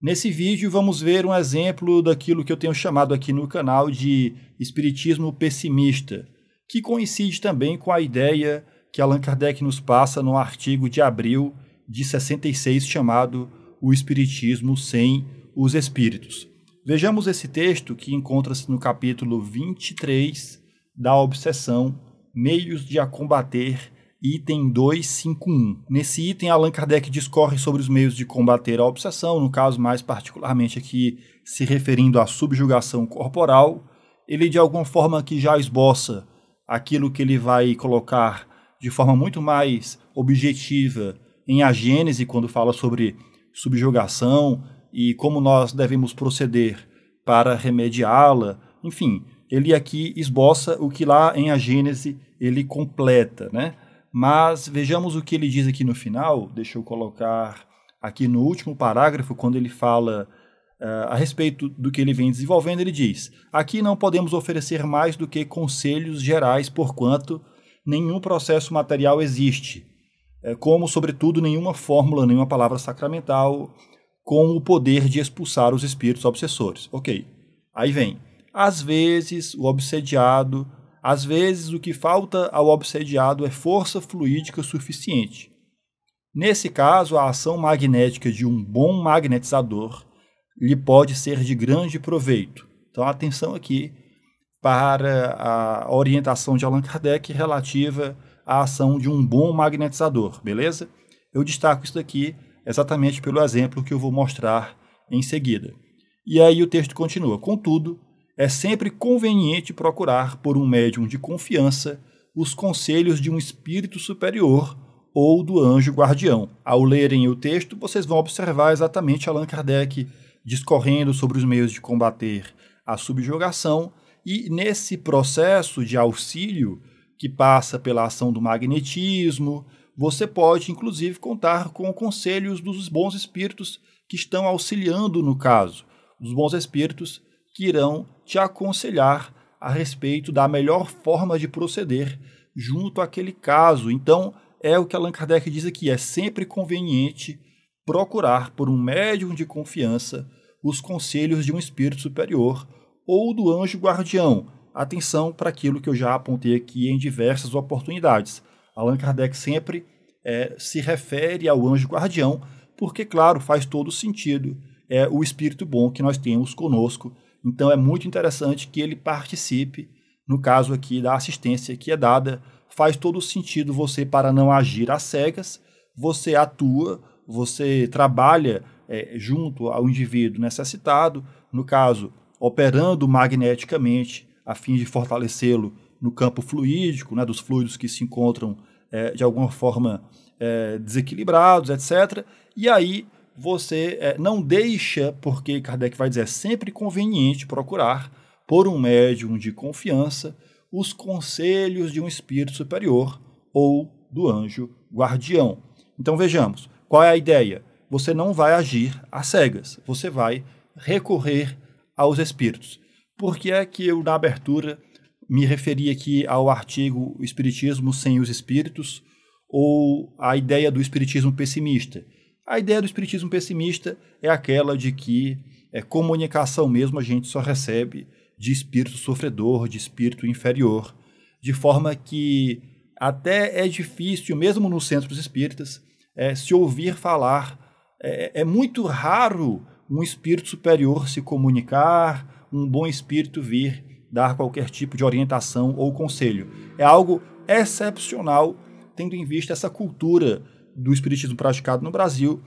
Nesse vídeo vamos ver um exemplo daquilo que eu tenho chamado aqui no canal de espiritismo pessimista, que coincide também com a ideia que Allan Kardec nos passa no artigo de abril de 66 chamado O Espiritismo sem os Espíritos. Vejamos esse texto que encontra-se no capítulo 23 da obsessão Meios de a combater item 251. Nesse item, Allan Kardec discorre sobre os meios de combater a obsessão, no caso mais particularmente aqui se referindo à subjugação corporal. Ele de alguma forma que já esboça aquilo que ele vai colocar de forma muito mais objetiva em A Gênese, quando fala sobre subjugação e como nós devemos proceder para remediá-la. Enfim, ele aqui esboça o que lá em A Gênese ele completa, né? Mas vejamos o que ele diz aqui no final, deixa eu colocar aqui no último parágrafo, quando ele fala uh, a respeito do que ele vem desenvolvendo, ele diz: Aqui não podemos oferecer mais do que conselhos gerais, porquanto nenhum processo material existe, eh, como, sobretudo, nenhuma fórmula, nenhuma palavra sacramental com o poder de expulsar os espíritos obsessores. Ok, aí vem. Às vezes, o obsediado às vezes, o que falta ao obsediado é força fluídica suficiente. Nesse caso, a ação magnética de um bom magnetizador lhe pode ser de grande proveito. Então, atenção aqui para a orientação de Allan Kardec relativa à ação de um bom magnetizador, beleza? Eu destaco isso aqui exatamente pelo exemplo que eu vou mostrar em seguida. E aí o texto continua. Contudo, é sempre conveniente procurar por um médium de confiança os conselhos de um espírito superior ou do anjo guardião. Ao lerem o texto, vocês vão observar exatamente Allan Kardec discorrendo sobre os meios de combater a subjugação e nesse processo de auxílio que passa pela ação do magnetismo, você pode inclusive contar com conselhos dos bons espíritos que estão auxiliando no caso. Os bons espíritos que irão te aconselhar a respeito da melhor forma de proceder junto àquele caso. Então, é o que Allan Kardec diz aqui: é sempre conveniente procurar por um médium de confiança os conselhos de um espírito superior ou do anjo guardião. Atenção para aquilo que eu já apontei aqui em diversas oportunidades. Allan Kardec sempre é, se refere ao anjo guardião, porque, claro, faz todo sentido. É o espírito bom que nós temos conosco então é muito interessante que ele participe, no caso aqui, da assistência que é dada. Faz todo sentido você, para não agir às cegas, você atua, você trabalha é, junto ao indivíduo necessitado, no caso, operando magneticamente, a fim de fortalecê-lo no campo fluídico, né, dos fluidos que se encontram é, de alguma forma é, desequilibrados, etc. E aí você é, não deixa, porque Kardec vai dizer, é sempre conveniente procurar por um médium de confiança os conselhos de um espírito superior ou do anjo guardião. Então vejamos, qual é a ideia? Você não vai agir às cegas, você vai recorrer aos espíritos. Por que é que eu, na abertura, me referi aqui ao artigo Espiritismo sem os Espíritos ou a ideia do Espiritismo pessimista? A ideia do espiritismo pessimista é aquela de que é, comunicação mesmo a gente só recebe de espírito sofredor, de espírito inferior, de forma que até é difícil, mesmo nos centros espíritas, é, se ouvir falar. É, é muito raro um espírito superior se comunicar, um bom espírito vir dar qualquer tipo de orientação ou conselho. É algo excepcional, tendo em vista essa cultura do espiritismo praticado no Brasil,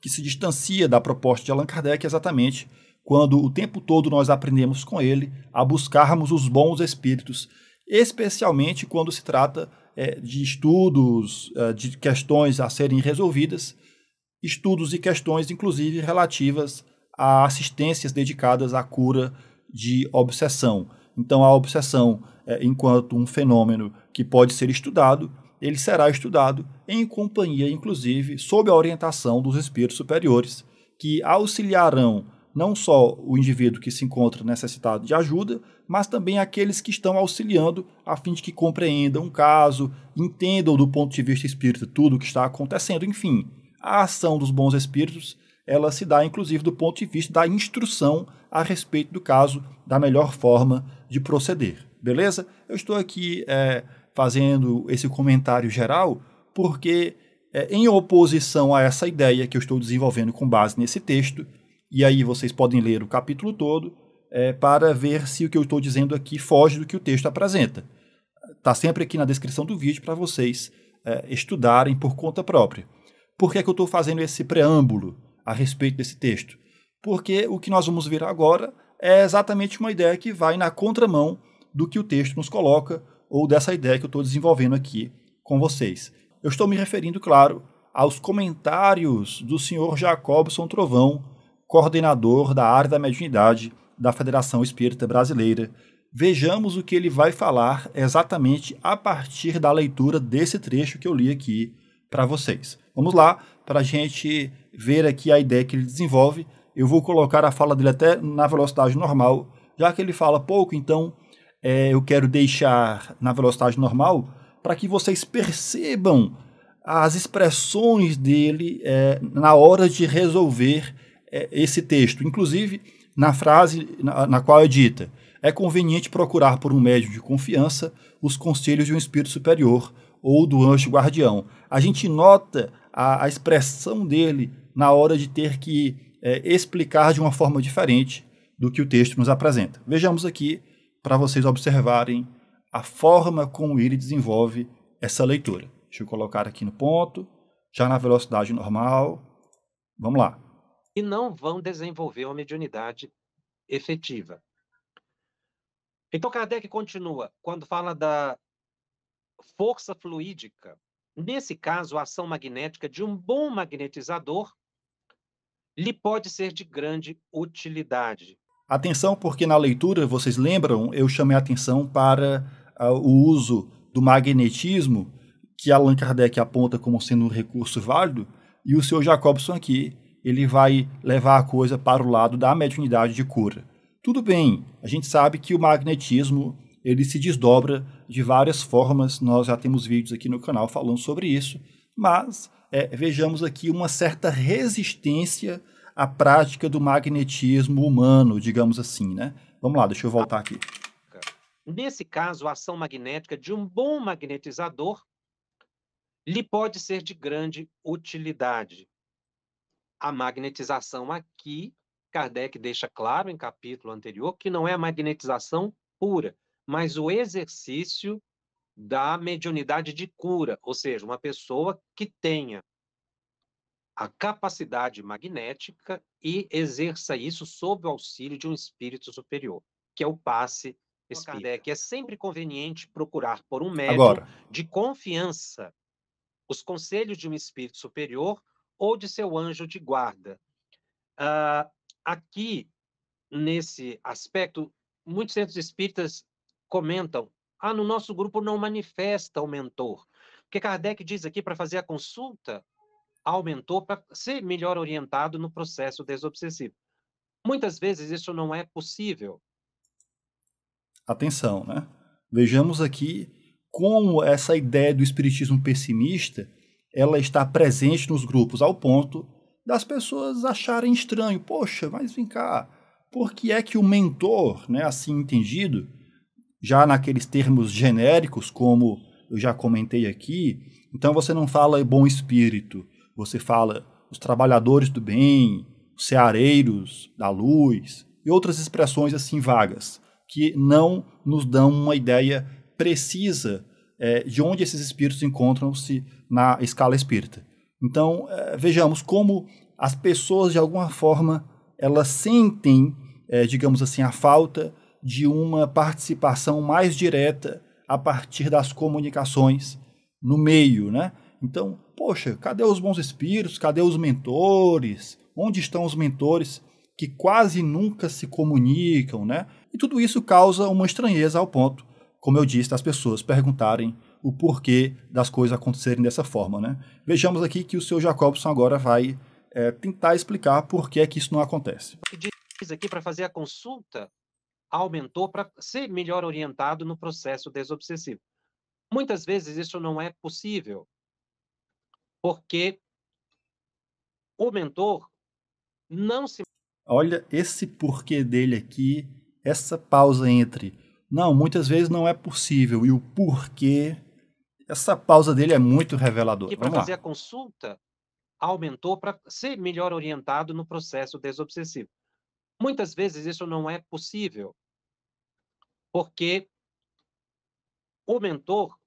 que se distancia da proposta de Allan Kardec exatamente quando o tempo todo nós aprendemos com ele a buscarmos os bons espíritos, especialmente quando se trata é, de estudos, é, de questões a serem resolvidas, estudos e questões, inclusive, relativas a assistências dedicadas à cura de obsessão. Então, a obsessão, é, enquanto um fenômeno que pode ser estudado, ele será estudado em companhia, inclusive, sob a orientação dos espíritos superiores, que auxiliarão não só o indivíduo que se encontra necessitado de ajuda, mas também aqueles que estão auxiliando a fim de que compreendam o caso, entendam do ponto de vista espírita tudo o que está acontecendo, enfim. A ação dos bons espíritos, ela se dá inclusive do ponto de vista da instrução a respeito do caso, da melhor forma de proceder. Beleza? Eu estou aqui é, fazendo esse comentário geral, porque é, em oposição a essa ideia que eu estou desenvolvendo com base nesse texto, e aí vocês podem ler o capítulo todo é, para ver se o que eu estou dizendo aqui foge do que o texto apresenta. Está sempre aqui na descrição do vídeo para vocês é, estudarem por conta própria. Por que, é que eu estou fazendo esse preâmbulo a respeito desse texto? Porque o que nós vamos ver agora é exatamente uma ideia que vai na contramão do que o texto nos coloca ou dessa ideia que eu estou desenvolvendo aqui com vocês. Eu estou me referindo, claro, aos comentários do senhor Jacobson Trovão, coordenador da área da mediunidade da Federação Espírita Brasileira. Vejamos o que ele vai falar exatamente a partir da leitura desse trecho que eu li aqui para vocês. Vamos lá, para a gente ver aqui a ideia que ele desenvolve. Eu vou colocar a fala dele até na velocidade normal, já que ele fala pouco, então é, eu quero deixar na velocidade normal para que vocês percebam as expressões dele é, na hora de resolver é, esse texto. Inclusive, na frase na, na qual é dita: é conveniente procurar por um médium de confiança os conselhos de um espírito superior ou do anjo guardião. A gente nota a, a expressão dele na hora de ter que é, explicar de uma forma diferente do que o texto nos apresenta. Vejamos aqui para vocês observarem a forma como ele desenvolve essa leitura. Deixa eu colocar aqui no ponto, já na velocidade normal. Vamos lá. E não vão desenvolver uma mediunidade efetiva. Então Kardec continua quando fala da força fluídica, nesse caso a ação magnética de um bom magnetizador lhe pode ser de grande utilidade. Atenção, porque na leitura, vocês lembram, eu chamei a atenção para uh, o uso do magnetismo, que Allan Kardec aponta como sendo um recurso válido, e o seu Jacobson aqui, ele vai levar a coisa para o lado da mediunidade de cura. Tudo bem, a gente sabe que o magnetismo ele se desdobra de várias formas, nós já temos vídeos aqui no canal falando sobre isso, mas é, vejamos aqui uma certa resistência a prática do magnetismo humano, digamos assim, né? Vamos lá, deixa eu voltar aqui. Nesse caso, a ação magnética de um bom magnetizador lhe pode ser de grande utilidade. A magnetização aqui, Kardec deixa claro em capítulo anterior que não é a magnetização pura, mas o exercício da mediunidade de cura, ou seja, uma pessoa que tenha a capacidade magnética e exerça isso sob o auxílio de um espírito superior, que é o passe espírita. Kardec, é sempre conveniente procurar por um médium Agora. de confiança os conselhos de um espírito superior ou de seu anjo de guarda. Uh, aqui, nesse aspecto, muitos centros espíritas comentam: ah, no nosso grupo não manifesta o mentor. Porque Kardec diz aqui para fazer a consulta, aumentou para ser melhor orientado no processo desobsessivo. Muitas vezes isso não é possível. Atenção, né? Vejamos aqui como essa ideia do espiritismo pessimista ela está presente nos grupos ao ponto das pessoas acharem estranho. Poxa, mas vem cá, por que é que o mentor, né, assim entendido, já naqueles termos genéricos como eu já comentei aqui, então você não fala bom espírito, você fala os trabalhadores do bem, os ceareiros da luz e outras expressões assim vagas que não nos dão uma ideia precisa é, de onde esses espíritos encontram-se na escala espírita. Então é, vejamos como as pessoas de alguma forma elas sentem, é, digamos assim, a falta de uma participação mais direta a partir das comunicações no meio, né? Então poxa, cadê os bons espíritos? Cadê os mentores? Onde estão os mentores que quase nunca se comunicam, né? E tudo isso causa uma estranheza ao ponto, como eu disse, das pessoas perguntarem o porquê das coisas acontecerem dessa forma, né? Vejamos aqui que o seu Jacobson agora vai é, tentar explicar por que é que isso não acontece. Diz aqui para fazer a consulta aumentou para ser melhor orientado no processo desobsessivo. Muitas vezes isso não é possível porque o mentor não se. Olha esse porquê dele aqui, essa pausa entre. Não, muitas vezes não é possível. E o porquê. Essa pausa dele é muito reveladora. E para fazer lá. a consulta ao mentor para ser melhor orientado no processo desobsessivo. Muitas vezes isso não é possível, porque o mentor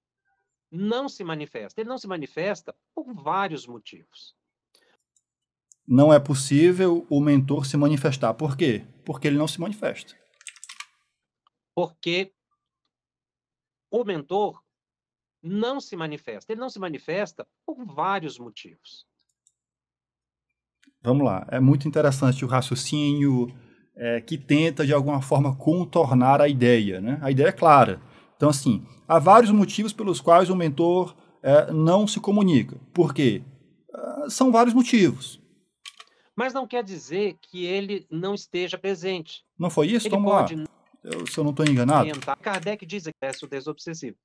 não se manifesta. Ele não se manifesta por vários motivos. Não é possível o mentor se manifestar. Por quê? Porque ele não se manifesta. Porque o mentor não se manifesta. Ele não se manifesta por vários motivos. Vamos lá. É muito interessante o raciocínio é, que tenta, de alguma forma, contornar a ideia. Né? A ideia é clara então, assim, há vários motivos pelos quais o mentor é, não se comunica. Por quê? Ah, são vários motivos. Mas não quer dizer que ele não esteja presente. Não foi isso? Ele Vamos pode... lá. Eu, se eu não estou enganado. Kardec diz que é o desobsessivo.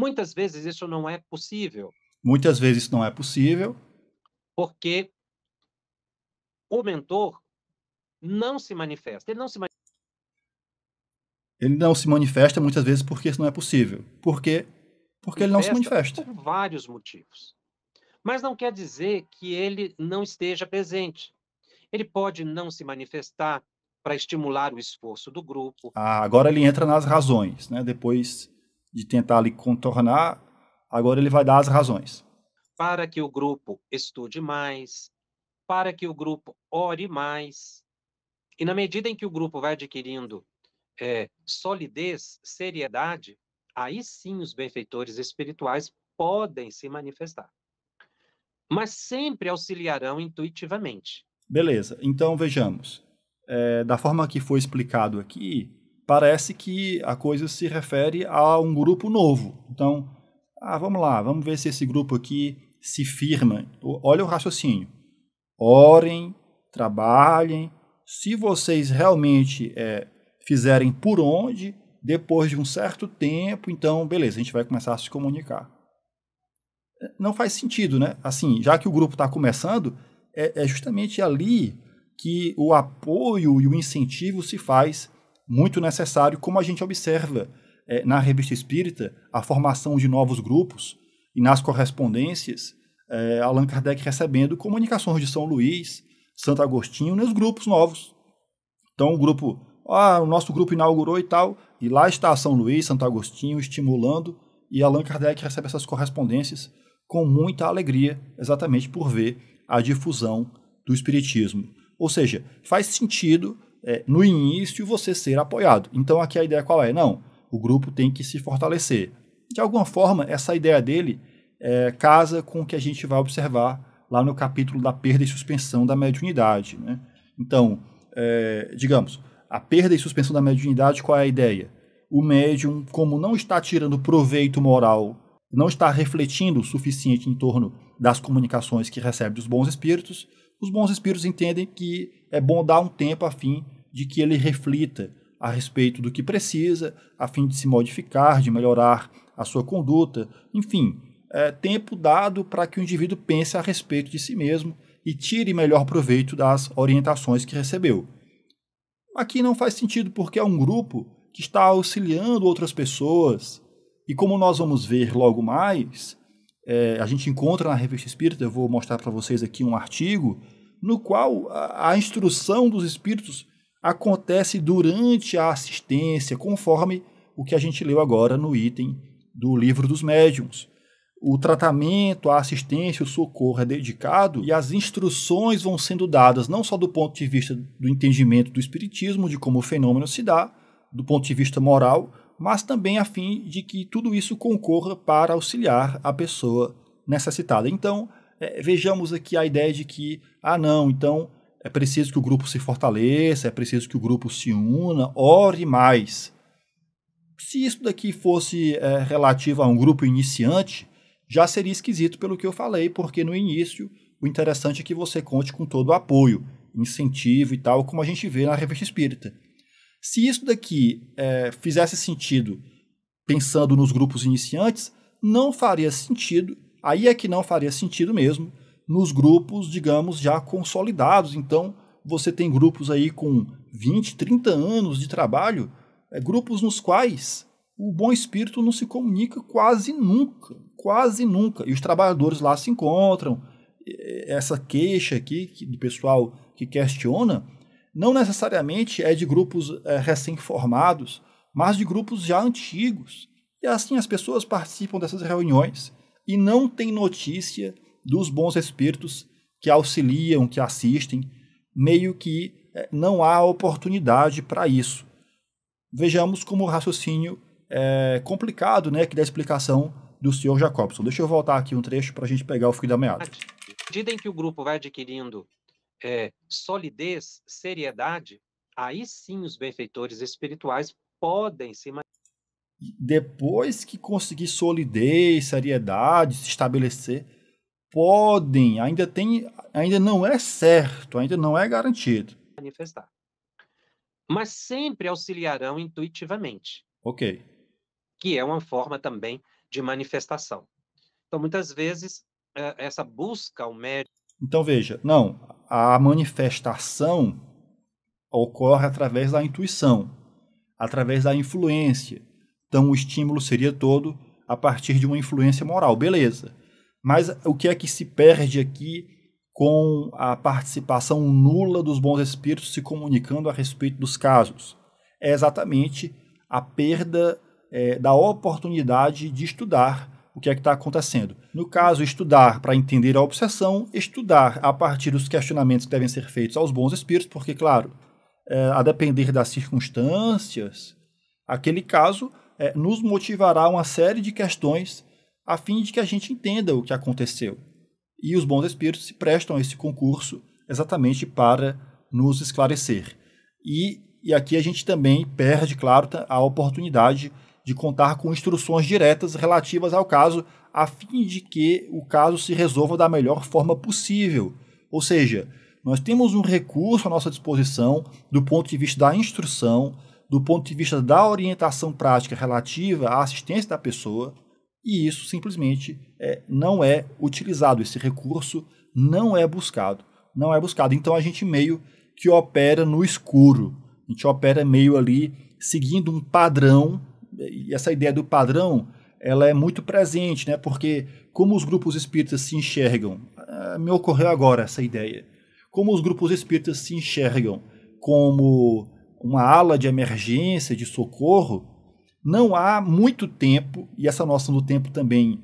Muitas vezes isso não é possível. Muitas vezes não é possível. Porque o mentor não se manifesta. Ele não se manifesta ele não se manifesta muitas vezes porque isso não é possível. Por quê? Porque ele não se manifesta. Por vários motivos. Mas não quer dizer que ele não esteja presente. Ele pode não se manifestar para estimular o esforço do grupo. Ah, agora ele entra nas razões, né? Depois de tentar ali contornar, agora ele vai dar as razões. Para que o grupo estude mais, para que o grupo ore mais. E na medida em que o grupo vai adquirindo é, solidez, seriedade, aí sim os benfeitores espirituais podem se manifestar. Mas sempre auxiliarão intuitivamente. Beleza, então vejamos. É, da forma que foi explicado aqui, parece que a coisa se refere a um grupo novo. Então, ah, vamos lá, vamos ver se esse grupo aqui se firma. Olha o raciocínio. Orem, trabalhem. Se vocês realmente é, fizerem por onde, depois de um certo tempo, então, beleza, a gente vai começar a se comunicar. Não faz sentido, né? Assim, já que o grupo está começando, é, é justamente ali que o apoio e o incentivo se faz muito necessário, como a gente observa é, na revista espírita, a formação de novos grupos e nas correspondências, é, Allan Kardec recebendo comunicações de São Luís, Santo Agostinho, nos grupos novos. Então, o grupo ah, o nosso grupo inaugurou e tal, e lá está São Luís, Santo Agostinho estimulando, e Allan Kardec recebe essas correspondências com muita alegria, exatamente por ver a difusão do Espiritismo. Ou seja, faz sentido é, no início você ser apoiado. Então aqui a ideia qual é? Não, o grupo tem que se fortalecer. De alguma forma, essa ideia dele é, casa com o que a gente vai observar lá no capítulo da perda e suspensão da mediunidade. Né? Então, é, digamos, a perda e suspensão da mediunidade, qual é a ideia? O médium, como não está tirando proveito moral, não está refletindo o suficiente em torno das comunicações que recebe dos bons espíritos, os bons espíritos entendem que é bom dar um tempo a fim de que ele reflita a respeito do que precisa, a fim de se modificar, de melhorar a sua conduta, enfim, é tempo dado para que o indivíduo pense a respeito de si mesmo e tire melhor proveito das orientações que recebeu. Aqui não faz sentido porque é um grupo que está auxiliando outras pessoas. E como nós vamos ver logo mais, é, a gente encontra na Revista Espírita, eu vou mostrar para vocês aqui um artigo, no qual a, a instrução dos espíritos acontece durante a assistência, conforme o que a gente leu agora no item do Livro dos Médiuns o tratamento, a assistência, o socorro é dedicado e as instruções vão sendo dadas não só do ponto de vista do entendimento do espiritismo, de como o fenômeno se dá, do ponto de vista moral, mas também a fim de que tudo isso concorra para auxiliar a pessoa necessitada. Então, é, vejamos aqui a ideia de que, ah, não, então é preciso que o grupo se fortaleça, é preciso que o grupo se una, ore mais. Se isso daqui fosse é, relativo a um grupo iniciante, já seria esquisito pelo que eu falei, porque no início o interessante é que você conte com todo o apoio, incentivo e tal, como a gente vê na revista espírita. Se isso daqui é, fizesse sentido pensando nos grupos iniciantes, não faria sentido, aí é que não faria sentido mesmo, nos grupos, digamos, já consolidados. Então, você tem grupos aí com 20, 30 anos de trabalho, é, grupos nos quais o bom espírito não se comunica quase nunca, quase nunca. E os trabalhadores lá se encontram. Essa queixa aqui do pessoal que questiona não necessariamente é de grupos é, recém-formados, mas de grupos já antigos. E assim as pessoas participam dessas reuniões e não tem notícia dos bons espíritos que auxiliam, que assistem, meio que eh, não há oportunidade para isso. Vejamos como o raciocínio é, complicado, né, que dá explicação do Sr. Jacobson. Deixa eu voltar aqui um trecho para a gente pegar o fio da meada. À medida em que o grupo vai adquirindo é, solidez, seriedade, aí sim os benfeitores espirituais podem se depois que conseguir solidez, seriedade, se estabelecer, podem, ainda tem, ainda não é certo, ainda não é garantido manifestar. Mas sempre auxiliarão intuitivamente. OK que é uma forma também de manifestação. Então, muitas vezes, eh, essa busca ao médico. Então, veja, não, a manifestação ocorre através da intuição, através da influência. Então, o estímulo seria todo a partir de uma influência moral, beleza. Mas o que é que se perde aqui com a participação nula dos bons espíritos se comunicando a respeito dos casos? É exatamente a perda é, da oportunidade de estudar o que é que está acontecendo. No caso, estudar para entender a obsessão, estudar a partir dos questionamentos que devem ser feitos aos bons espíritos, porque, claro, é, a depender das circunstâncias, aquele caso é, nos motivará uma série de questões a fim de que a gente entenda o que aconteceu. E os bons espíritos se prestam a esse concurso exatamente para nos esclarecer. E, e aqui a gente também perde, claro, a oportunidade de contar com instruções diretas relativas ao caso, a fim de que o caso se resolva da melhor forma possível. Ou seja, nós temos um recurso à nossa disposição do ponto de vista da instrução, do ponto de vista da orientação prática relativa à assistência da pessoa, e isso simplesmente é, não é utilizado, esse recurso não é buscado. Não é buscado. Então a gente meio que opera no escuro, a gente opera meio ali seguindo um padrão e essa ideia do padrão, ela é muito presente, né? Porque como os grupos espíritas se enxergam, ah, me ocorreu agora essa ideia. Como os grupos espíritas se enxergam como uma ala de emergência, de socorro, não há muito tempo, e essa noção do tempo também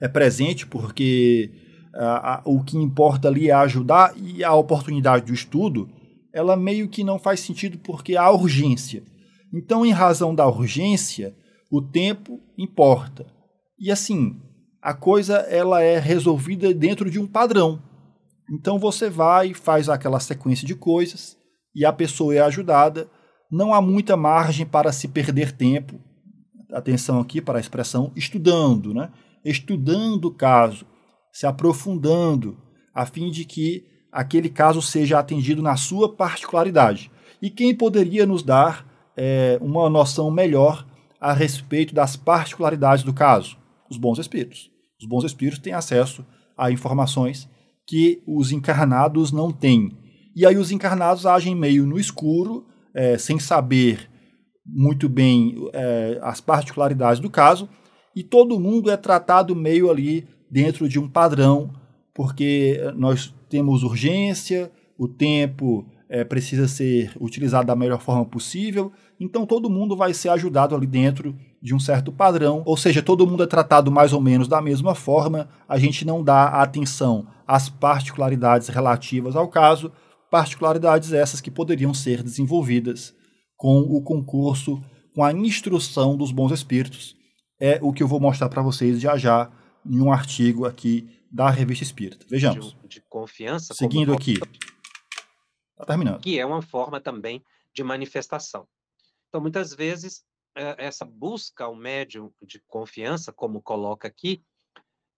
é presente, porque a, ah, a, o que importa ali é ajudar e a oportunidade do estudo, ela meio que não faz sentido porque há urgência. Então, em razão da urgência, o tempo importa. E assim, a coisa ela é resolvida dentro de um padrão. Então você vai, faz aquela sequência de coisas e a pessoa é ajudada. Não há muita margem para se perder tempo. Atenção aqui para a expressão estudando, né? Estudando o caso, se aprofundando, a fim de que aquele caso seja atendido na sua particularidade. E quem poderia nos dar é, uma noção melhor a respeito das particularidades do caso. Os bons espíritos. Os bons espíritos têm acesso a informações que os encarnados não têm. E aí os encarnados agem meio no escuro, é, sem saber muito bem é, as particularidades do caso, e todo mundo é tratado meio ali dentro de um padrão, porque nós temos urgência, o tempo é, precisa ser utilizado da melhor forma possível. Então todo mundo vai ser ajudado ali dentro de um certo padrão, ou seja, todo mundo é tratado mais ou menos da mesma forma. A gente não dá atenção às particularidades relativas ao caso, particularidades essas que poderiam ser desenvolvidas com o concurso, com a instrução dos bons espíritos. É o que eu vou mostrar para vocês já já em um artigo aqui da Revista Espírita. Vejamos. De, de confiança. Seguindo como... aqui. Tá terminando. Que é uma forma também de manifestação. Então, muitas vezes, é, essa busca ao médium de confiança, como coloca aqui,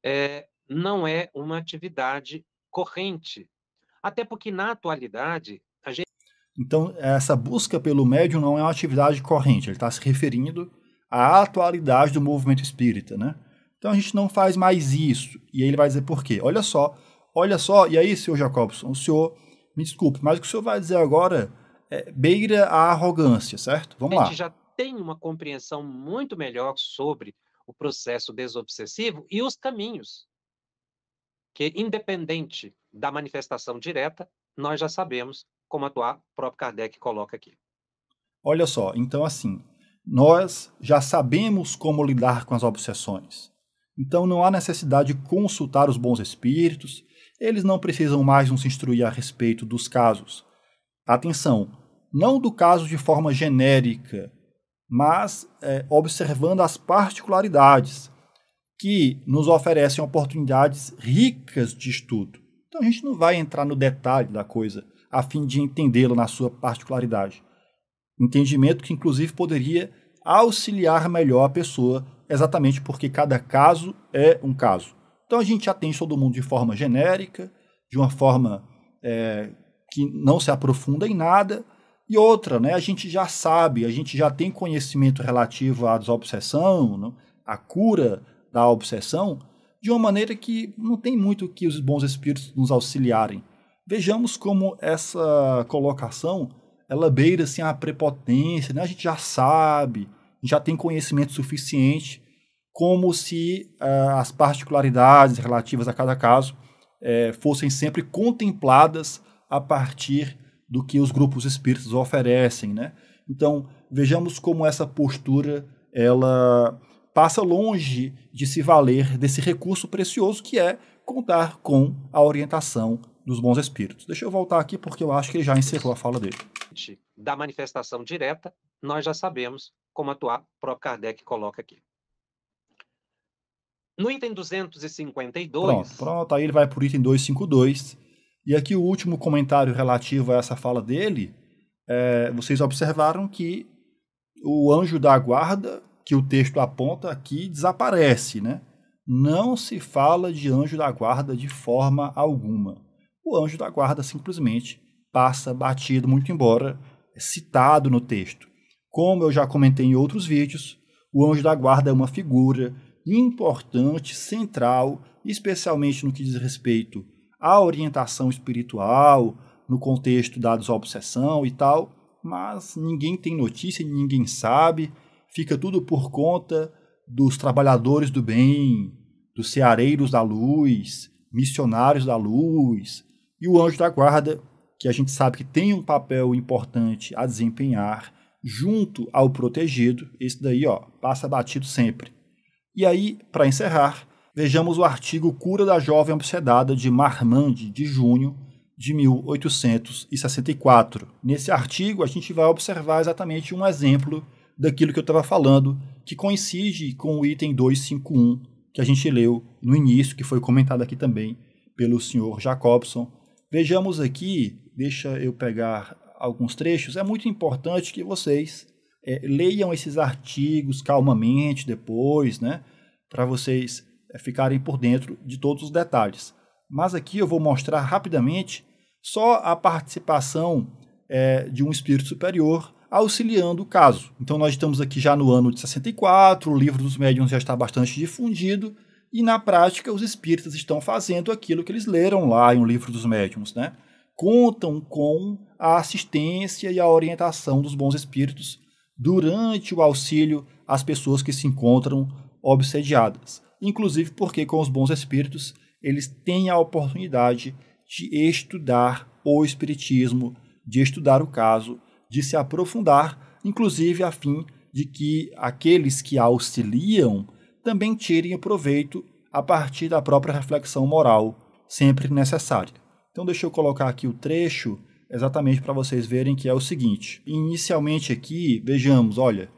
é, não é uma atividade corrente. Até porque, na atualidade, a gente. Então, essa busca pelo médium não é uma atividade corrente, ele está se referindo à atualidade do movimento espírita, né? Então a gente não faz mais isso. E aí ele vai dizer por quê? Olha só, olha só, e aí, senhor Jacobson, o senhor me desculpe, mas o que o senhor vai dizer agora é, beira a arrogância, certo? Vamos lá. A gente já tem uma compreensão muito melhor sobre o processo desobsessivo e os caminhos, que independente da manifestação direta, nós já sabemos como atuar, o próprio Kardec coloca aqui. Olha só, então assim, nós já sabemos como lidar com as obsessões. Então não há necessidade de consultar os bons espíritos, eles não precisam mais nos instruir a respeito dos casos. Atenção, não do caso de forma genérica, mas é, observando as particularidades que nos oferecem oportunidades ricas de estudo. Então a gente não vai entrar no detalhe da coisa a fim de entendê-la na sua particularidade. Entendimento que inclusive poderia auxiliar melhor a pessoa, exatamente porque cada caso é um caso. Então a gente atende todo mundo de forma genérica, de uma forma é, que não se aprofunda em nada. E outra, né, a gente já sabe, a gente já tem conhecimento relativo à desobsessão, né, à cura da obsessão, de uma maneira que não tem muito que os bons espíritos nos auxiliarem. Vejamos como essa colocação ela beira assim, a prepotência, né? a gente já sabe, já tem conhecimento suficiente como se uh, as particularidades relativas a cada caso eh, fossem sempre contempladas a partir do que os grupos espíritos oferecem, né? Então vejamos como essa postura ela passa longe de se valer desse recurso precioso que é contar com a orientação dos bons espíritos. Deixa eu voltar aqui porque eu acho que ele já encerrou a fala dele. Da manifestação direta, nós já sabemos como atuar, o próprio Kardec coloca aqui. No item 252. Pronto, pronto, aí ele vai por item 252. E aqui o último comentário relativo a essa fala dele. É, vocês observaram que o anjo da guarda, que o texto aponta aqui, desaparece, né? Não se fala de anjo da guarda de forma alguma. O anjo da guarda simplesmente passa batido, muito embora é citado no texto. Como eu já comentei em outros vídeos, o anjo da guarda é uma figura importante, central, especialmente no que diz respeito à orientação espiritual, no contexto da desobsessão e tal, mas ninguém tem notícia, ninguém sabe, fica tudo por conta dos trabalhadores do bem, dos ceareiros da luz, missionários da luz, e o anjo da guarda, que a gente sabe que tem um papel importante a desempenhar junto ao protegido, esse daí ó, passa batido sempre. E aí, para encerrar, vejamos o artigo Cura da Jovem Obsedada de Marmande, de junho de 1864. Nesse artigo, a gente vai observar exatamente um exemplo daquilo que eu estava falando, que coincide com o item 251 que a gente leu no início, que foi comentado aqui também pelo senhor Jacobson. Vejamos aqui, deixa eu pegar alguns trechos, é muito importante que vocês é, leiam esses artigos calmamente depois, né? Para vocês é, ficarem por dentro de todos os detalhes. Mas aqui eu vou mostrar rapidamente só a participação é, de um espírito superior auxiliando o caso. Então nós estamos aqui já no ano de 64, o livro dos médiuns já está bastante difundido e na prática os espíritas estão fazendo aquilo que eles leram lá em o um livro dos médiuns, né? Contam com a assistência e a orientação dos bons espíritos durante o auxílio às pessoas que se encontram obsediadas, inclusive porque com os bons espíritos eles têm a oportunidade de estudar o espiritismo, de estudar o caso, de se aprofundar, inclusive a fim de que aqueles que auxiliam também tirem proveito a partir da própria reflexão moral, sempre necessária. Então deixa eu colocar aqui o trecho exatamente para vocês verem que é o seguinte. Inicialmente aqui, vejamos, olha,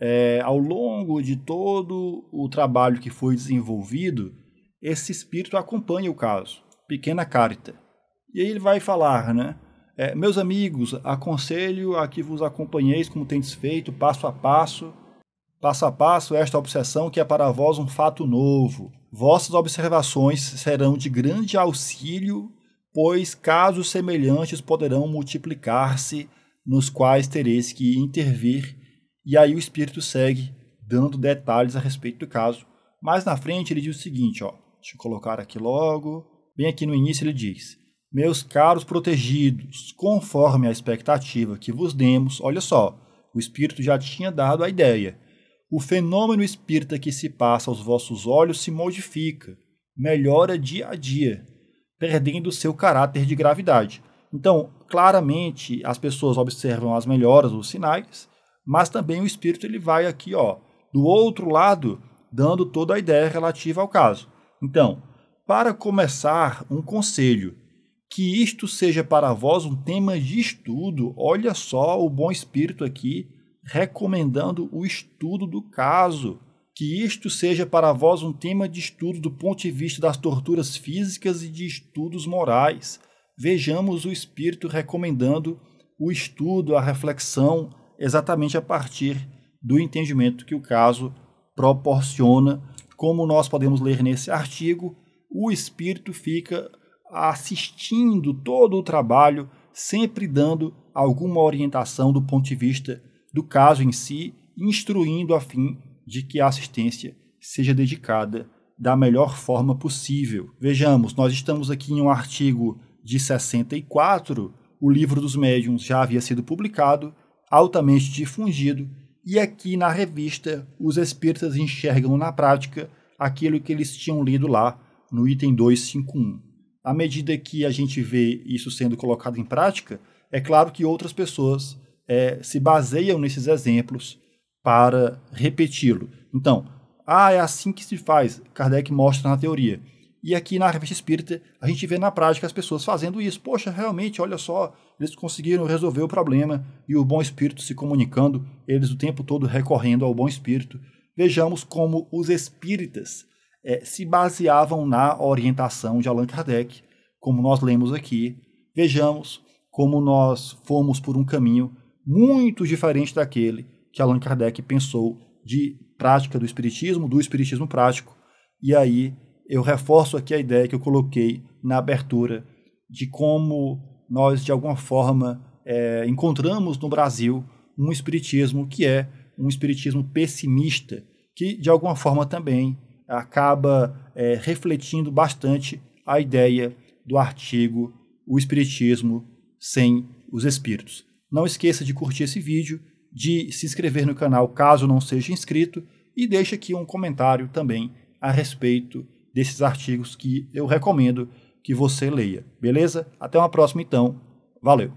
é, ao longo de todo o trabalho que foi desenvolvido, esse espírito acompanha o caso, pequena carta. E aí ele vai falar, né? É, meus amigos, aconselho a que vos acompanheis como tendes feito, passo a passo, passo a passo esta obsessão que é para vós um fato novo. Vossas observações serão de grande auxílio pois casos semelhantes poderão multiplicar-se, nos quais tereis que intervir. E aí o espírito segue dando detalhes a respeito do caso. Mas na frente ele diz o seguinte, ó, deixa eu colocar aqui logo. Bem aqui no início ele diz: Meus caros protegidos, conforme a expectativa que vos demos, olha só, o espírito já tinha dado a ideia. O fenômeno espírita que se passa aos vossos olhos se modifica, melhora dia a dia perdendo seu caráter de gravidade. Então, claramente, as pessoas observam as melhoras, os sinais, mas também o espírito ele vai aqui, ó, do outro lado, dando toda a ideia relativa ao caso. Então, para começar, um conselho: que isto seja para vós um tema de estudo. Olha só o bom espírito aqui recomendando o estudo do caso que isto seja para vós um tema de estudo do ponto de vista das torturas físicas e de estudos morais. Vejamos o Espírito recomendando o estudo, a reflexão, exatamente a partir do entendimento que o caso proporciona. Como nós podemos ler nesse artigo, o Espírito fica assistindo todo o trabalho, sempre dando alguma orientação do ponto de vista do caso em si, instruindo a fim de que a assistência seja dedicada da melhor forma possível. Vejamos, nós estamos aqui em um artigo de 64, o livro dos médiuns já havia sido publicado, altamente difundido, e aqui na revista os espíritas enxergam na prática aquilo que eles tinham lido lá no item 251. À medida que a gente vê isso sendo colocado em prática, é claro que outras pessoas é, se baseiam nesses exemplos para repeti-lo. Então, ah, é assim que se faz, Kardec mostra na teoria. E aqui na revista espírita, a gente vê na prática as pessoas fazendo isso. Poxa, realmente, olha só, eles conseguiram resolver o problema e o bom espírito se comunicando, eles o tempo todo recorrendo ao bom espírito. Vejamos como os espíritas é, se baseavam na orientação de Allan Kardec, como nós lemos aqui. Vejamos como nós fomos por um caminho muito diferente daquele que Allan Kardec pensou de prática do espiritismo, do espiritismo prático. E aí eu reforço aqui a ideia que eu coloquei na abertura de como nós, de alguma forma, é, encontramos no Brasil um espiritismo que é um espiritismo pessimista, que de alguma forma também acaba é, refletindo bastante a ideia do artigo O Espiritismo sem os Espíritos. Não esqueça de curtir esse vídeo de se inscrever no canal caso não seja inscrito e deixe aqui um comentário também a respeito desses artigos que eu recomendo que você leia, beleza? Até uma próxima então. Valeu!